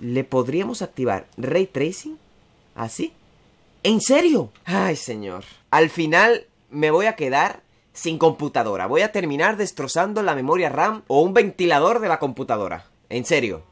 le podríamos activar ray tracing así. ¿En serio? Ay, señor. Al final me voy a quedar sin computadora. Voy a terminar destrozando la memoria RAM o un ventilador de la computadora. En serio.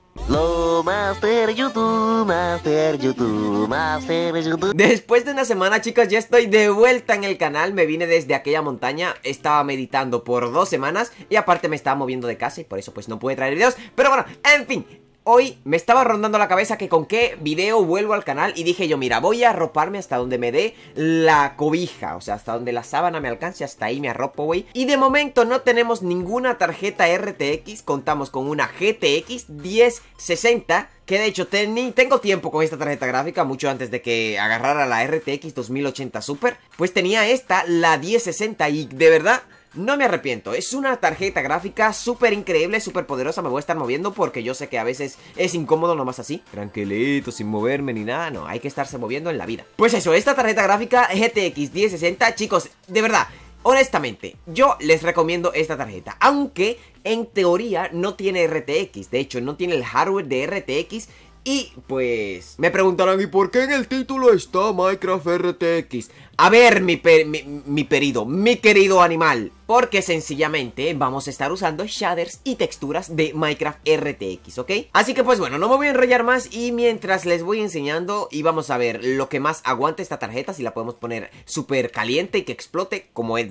Después de una semana, chicos, ya estoy de vuelta en el canal. Me vine desde aquella montaña, estaba meditando por dos semanas y aparte me estaba moviendo de casa y por eso pues no pude traer videos. Pero bueno, en fin, hoy me estaba rondando la cabeza que con qué video vuelvo al canal y dije yo, mira, voy a arroparme hasta donde me dé la cobija, o sea, hasta donde la sábana me alcance, hasta ahí me arropo, güey. Y de momento no tenemos ninguna tarjeta RTX, contamos con una GTX 1060 que de hecho tengo tiempo con esta tarjeta gráfica, mucho antes de que agarrara la RTX 2080 Super, pues tenía esta, la 1060 y de verdad no me arrepiento, es una tarjeta gráfica súper increíble, súper poderosa, me voy a estar moviendo porque yo sé que a veces es incómodo nomás así Tranquilito, sin moverme ni nada, no, hay que estarse moviendo en la vida Pues eso, esta tarjeta gráfica GTX 1060, chicos, de verdad, honestamente, yo les recomiendo esta tarjeta, aunque en teoría no tiene RTX, de hecho no tiene el hardware de RTX y pues me preguntarán, ¿y por qué en el título está Minecraft RTX? A ver, mi, perido, mi querido animal, porque sencillamente vamos a estar usando shaders y texturas de Minecraft RTX, ¿ok? Así que pues bueno, no me voy a enrollar más y mientras les voy enseñando y vamos a ver lo que más aguanta esta tarjeta, si la podemos poner súper caliente y que explote como es,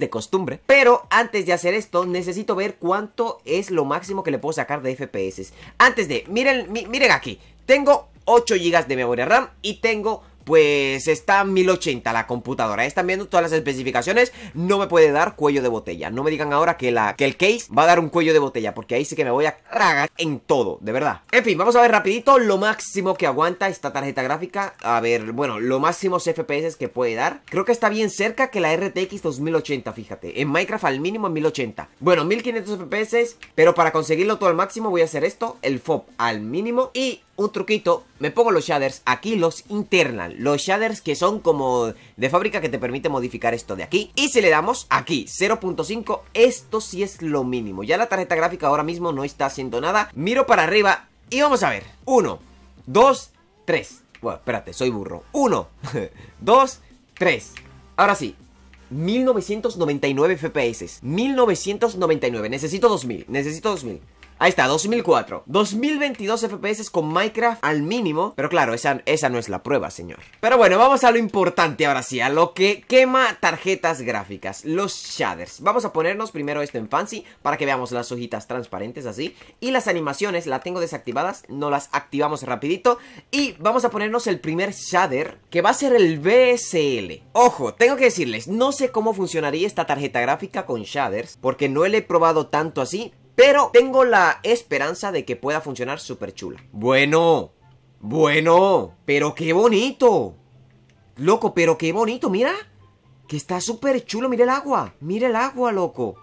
de costumbre. Pero antes de hacer esto, necesito ver cuánto es lo máximo que le puedo sacar de FPS. Antes de, miren, miren aquí, tengo 8 GB de memoria RAM y tengo pues está 1080 la computadora. Están viendo todas las especificaciones. No me puede dar cuello de botella. No me digan ahora que, el case va a dar un cuello de botella. Porque ahí sí que me voy a cagar en todo, de verdad. En fin, vamos a ver rapidito lo máximo que aguanta esta tarjeta gráfica. A ver, bueno, lo máximos FPS que puede dar. Creo que está bien cerca que la RTX 2080, fíjate. En Minecraft al mínimo en 1080. Bueno, 1500 FPS. Pero para conseguirlo todo al máximo voy a hacer esto. El FOB al mínimo. Y un truquito, me pongo los shaders, aquí los internal, los shaders que son como de fábrica que te permite modificar esto de aquí. Y si le damos aquí, 0.5, esto sí es lo mínimo. Ya la tarjeta gráfica ahora mismo no está haciendo nada. Miro para arriba y vamos a ver. 1, 2, 3. Bueno, espérate, soy burro. 1, 2, 3. Ahora sí, 1999 FPS. 1999, necesito 2000, necesito 2000. Ahí está, 2004. 2022 FPS con Minecraft al mínimo. Pero claro, esa, esa no es la prueba, señor. Pero bueno, vamos a lo importante ahora sí, a lo que quema tarjetas gráficas, los shaders. Vamos a ponernos primero esto en Fancy para que veamos las hojitas transparentes así. Y las animaciones, la tengo desactivadas, no las activamos rapidito. Y vamos a ponernos el primer shader, que va a ser el BSL. Ojo, tengo que decirles, no sé cómo funcionaría esta tarjeta gráfica con shaders, porque no le he probado tanto así, pero tengo la esperanza de que pueda funcionar súper chula. Bueno, bueno, pero qué bonito. Loco, pero qué bonito, mira. Que está súper chulo, mira el agua. Mira el agua, loco.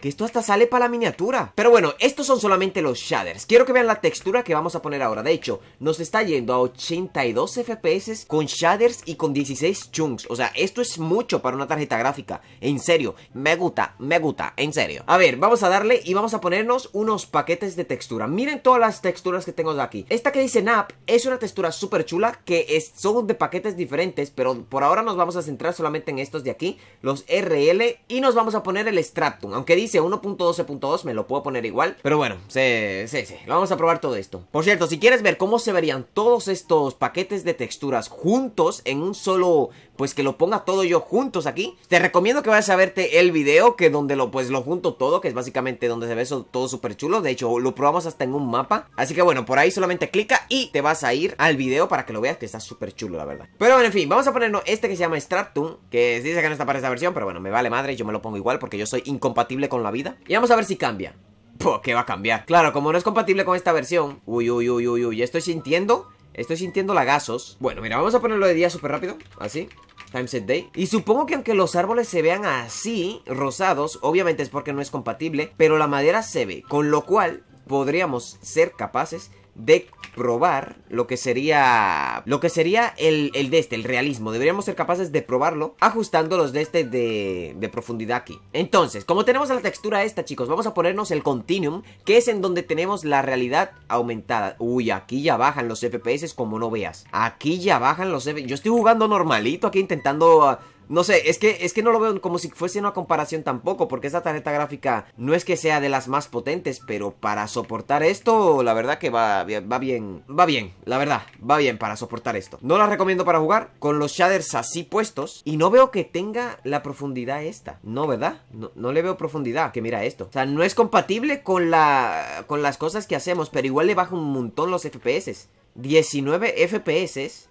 Que esto hasta sale para la miniatura Pero bueno, estos son solamente los shaders Quiero que vean la textura que vamos a poner ahora De hecho, nos está yendo a 82 FPS Con shaders y con 16 chunks O sea, esto es mucho para una tarjeta gráfica En serio, me gusta, me gusta, en serio A ver, vamos a darle y vamos a ponernos unos paquetes de textura Miren todas las texturas que tengo de aquí Esta que dice Nap es una textura súper chula Que es, son de paquetes diferentes Pero por ahora nos vamos a centrar solamente en estos de aquí Los RL Y nos vamos a poner el Stratum Aunque dice 1.12.2, me lo puedo poner igual. Pero bueno, sí, sí, sí, vamos a probar todo esto. Por cierto, si quieres ver cómo se verían todos estos paquetes de texturas juntos en un solo pues que lo ponga todo yo juntos aquí. Te recomiendo que vayas a verte el video que donde lo pues lo junto todo, que es básicamente donde se ve todo súper chulo. De hecho, lo probamos hasta en un mapa. Así que bueno, por ahí solamente clica y te vas a ir al video para que lo veas, que está súper chulo, la verdad. Pero bueno, en fin, vamos a ponernos este que se llama Stratum... que dice que no está para esta versión, pero bueno, me vale madre, yo me lo pongo igual porque yo soy incompatible con la vida. Y vamos a ver si cambia. Porque ¿Qué va a cambiar? Claro, como no es compatible con esta versión. Uy, uy, uy, uy, uy. Estoy sintiendo. Estoy sintiendo lagazos. Bueno, mira, vamos a ponerlo de día súper rápido. Así. Time Day. Y supongo que aunque los árboles se vean así, rosados, obviamente es porque no es compatible, pero la madera se ve, con lo cual podríamos ser capaces de probar lo que sería lo que sería el, de este, el realismo. Deberíamos ser capaces de probarlo ajustando los de este de, de profundidad aquí. Entonces, como tenemos la textura esta, chicos, vamos a ponernos el continuum, que es en donde tenemos la realidad aumentada. Uy, aquí ya bajan los FPS como no veas. Aquí ya bajan los FPS. Yo estoy jugando normalito aquí intentando... Ah, no sé, es que, es que no lo veo como si fuese una comparación tampoco, porque esa tarjeta gráfica no es que sea de las más potentes, pero para soportar esto, la verdad que va, va bien, va bien, la verdad, va bien para soportar esto. No la recomiendo para jugar, con los shaders así puestos, y no veo que tenga la profundidad esta, ¿no, verdad? No, le veo profundidad, que mira esto. O sea, no es compatible con, la, con las cosas que hacemos, pero igual le baja un montón los FPS. 19 FPS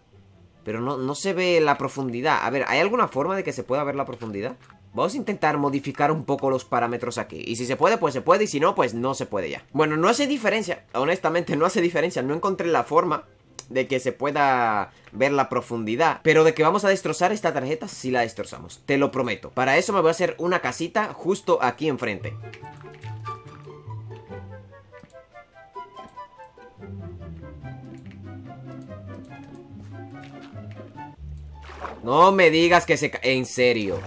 pero no, no se ve la profundidad. A ver, ¿hay alguna forma de que se pueda ver la profundidad? Vamos a intentar modificar un poco los parámetros aquí. Y si se puede, pues se puede. Y si no, pues no se puede ya. Bueno, no hace diferencia. Honestamente, no hace diferencia. No encontré la forma de que se pueda ver la profundidad. Pero de que vamos a destrozar esta tarjeta, Si la destrozamos. Te lo prometo. Para eso me voy a hacer una casita justo aquí enfrente. No me digas que se... En serio.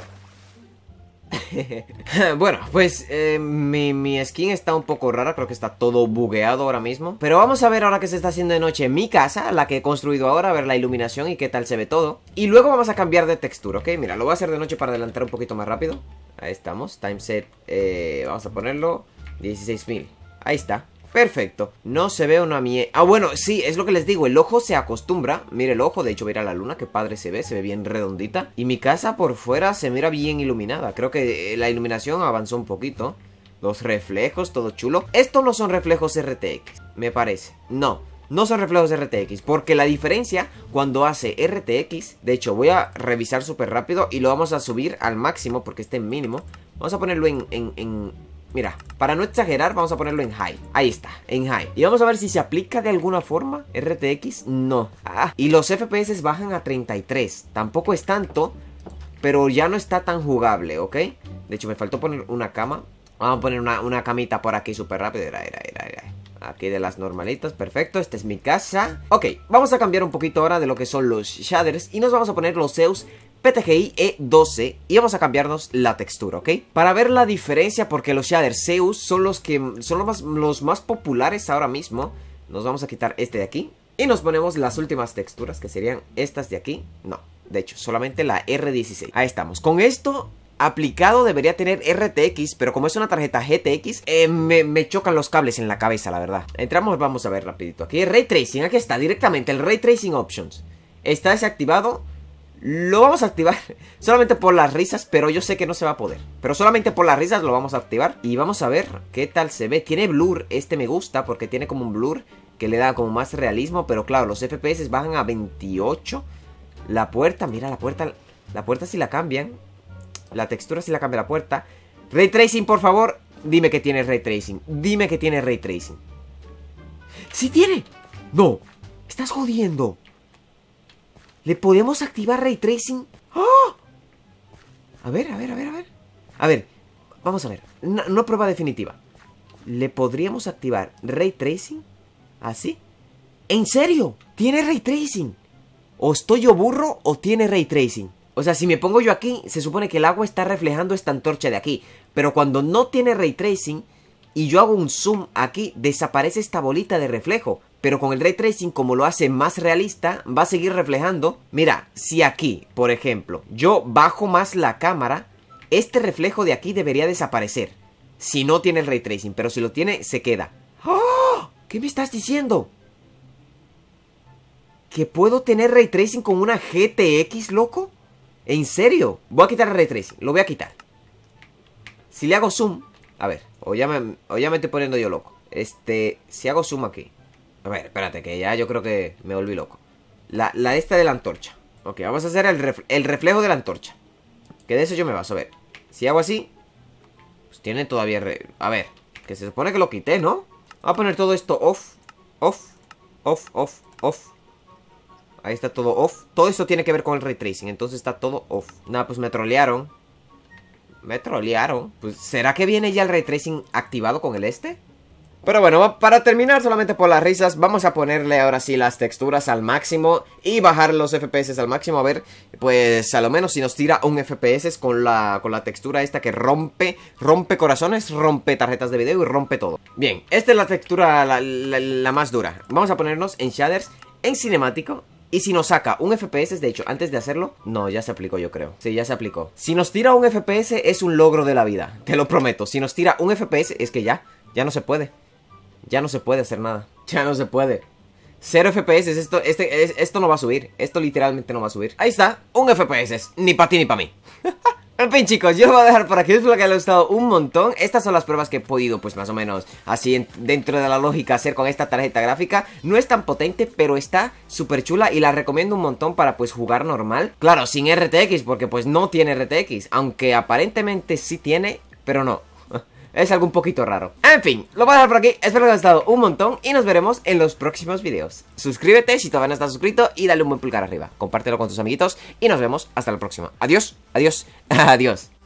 bueno, pues eh, mi, skin está un poco rara, creo que está todo bugueado ahora mismo Pero vamos a ver ahora que se está haciendo de noche en mi casa, la que he construido ahora, a ver la iluminación y qué tal se ve todo Y luego vamos a cambiar de textura, ¿ok? Mira, lo voy a hacer de noche para adelantar un poquito más rápido Ahí estamos, time set, eh, vamos a ponerlo 16.000, ahí está Perfecto, no se ve una mierda. Ah, bueno, sí, es lo que les digo, el ojo se acostumbra Mire el ojo, de hecho, mira la luna, Qué padre se ve, se ve bien redondita Y mi casa por fuera se mira bien iluminada Creo que eh, la iluminación avanzó un poquito Los reflejos, todo chulo Estos no son reflejos RTX, me parece No, no son reflejos RTX, porque la diferencia cuando hace RTX, de hecho voy a revisar súper rápido y lo vamos a subir al máximo porque está en mínimo, vamos a ponerlo en Mira, para no exagerar vamos a ponerlo en high Ahí está, en high Y vamos a ver si se aplica de alguna forma RTX, no ah, Y los FPS bajan a 33 Tampoco es tanto Pero ya no está tan jugable, ¿ok? De hecho me faltó poner una cama Vamos a poner una, camita por aquí súper rápido era, era, era, era Aquí de las normalitas, perfecto, esta es mi casa Ok, vamos a cambiar un poquito ahora de lo que son los shaders Y nos vamos a poner los Zeus PTGI E12 y vamos a cambiarnos la textura, ¿ok? Para ver la diferencia, porque los shaders Zeus son los que son los más, los más populares ahora mismo Nos vamos a quitar este de aquí Y nos ponemos las últimas texturas, que serían estas de aquí No, de hecho, solamente la R16 Ahí estamos, con esto aplicado debería tener RTX, pero como es una tarjeta GTX, eh, me, me, chocan los cables en la cabeza, la verdad. Entramos, vamos a ver rapidito. Aquí Ray Tracing, aquí está directamente el Ray Tracing Options. Está desactivado. Lo vamos a activar solamente por las risas, pero yo sé que no se va a poder. Pero solamente por las risas lo vamos a activar. Y vamos a ver qué tal se ve. Tiene blur, este me gusta porque tiene como un blur que le da como más realismo. Pero claro, los FPS bajan a 28. La puerta, mira la puerta, la puerta si la cambian la textura si la cambia la puerta. Ray Tracing, por favor. Dime que tiene Ray Tracing. Dime que tiene Ray Tracing. ¡Sí tiene! ¡No! ¡Estás jodiendo! ¿Le podemos activar Ray Tracing? ¡Ah! A ver, a ver, a ver, a ver. A ver, vamos a ver. No, prueba definitiva. ¿Le podríamos activar Ray Tracing? ¿Así? ¿En serio? ¿Tiene Ray Tracing? ¿O estoy yo burro o tiene Ray Tracing? O sea, si me pongo yo aquí, se supone que el agua está reflejando esta antorcha de aquí. Pero cuando no tiene ray tracing y yo hago un zoom aquí, desaparece esta bolita de reflejo. Pero con el ray tracing, como lo hace más realista, va a seguir reflejando. Mira, si aquí, por ejemplo, yo bajo más la cámara, este reflejo de aquí debería desaparecer. Si no tiene el ray tracing, pero si lo tiene, se queda. ¡Ah! ¿Qué me estás diciendo? ¿Que puedo tener ray tracing con una GTX, loco? ¿En serio? Voy a quitar el Tracing, Lo voy a quitar. Si le hago zoom. A ver. O ya me, estoy poniendo yo loco. Este. Si hago zoom aquí. A ver, espérate, que ya yo creo que me volví loco. La, esta de la antorcha. Ok, vamos a hacer el, reflejo de la antorcha. Que de eso yo me vas a ver. Si hago así. Pues tiene todavía. a ver. Que se supone que lo quité, ¿no? Voy a poner todo esto off. Off. Off, off, off. Ahí está todo off. Todo esto tiene que ver con el ray tracing. Entonces está todo off. Nada, pues me trolearon. Me trolearon. Pues, ¿será que viene ya el ray tracing activado con el este? Pero bueno, para terminar solamente por las risas, vamos a ponerle ahora sí las texturas al máximo y bajar los FPS al máximo, a ver, pues a lo menos si nos tira un FPS con la, con la textura esta que rompe, rompe corazones, rompe tarjetas de video y rompe todo. Bien, esta es la textura la más dura, vamos a ponernos en shaders, en cinemático y si nos saca un FPS, de hecho, antes de hacerlo, no, ya se aplicó yo creo. Sí, ya se aplicó. Si nos tira un FPS es un logro de la vida, te lo prometo. Si nos tira un FPS es que ya, ya no se puede. Ya no se puede hacer nada. Ya no se puede. Cero FPS, esto, este, esto no va a subir. Esto literalmente no va a subir. Ahí está, un FPS. Ni para ti ni para mí. En fin chicos, yo lo voy a dejar por aquí, espero que haya gustado un montón Estas son las pruebas que he podido, pues más o menos, así dentro de la lógica hacer con esta tarjeta gráfica No es tan potente, pero está súper chula y la recomiendo un montón para pues jugar normal Claro, sin RTX, porque pues no tiene RTX, aunque aparentemente sí tiene, pero no es algo un poquito raro. En fin, lo voy a dejar por aquí, espero que os haya gustado un montón y nos veremos en los próximos videos. Suscríbete si todavía no estás suscrito y dale un buen pulgar arriba, compártelo con tus amiguitos y nos vemos hasta la próxima. Adiós, adiós, adiós.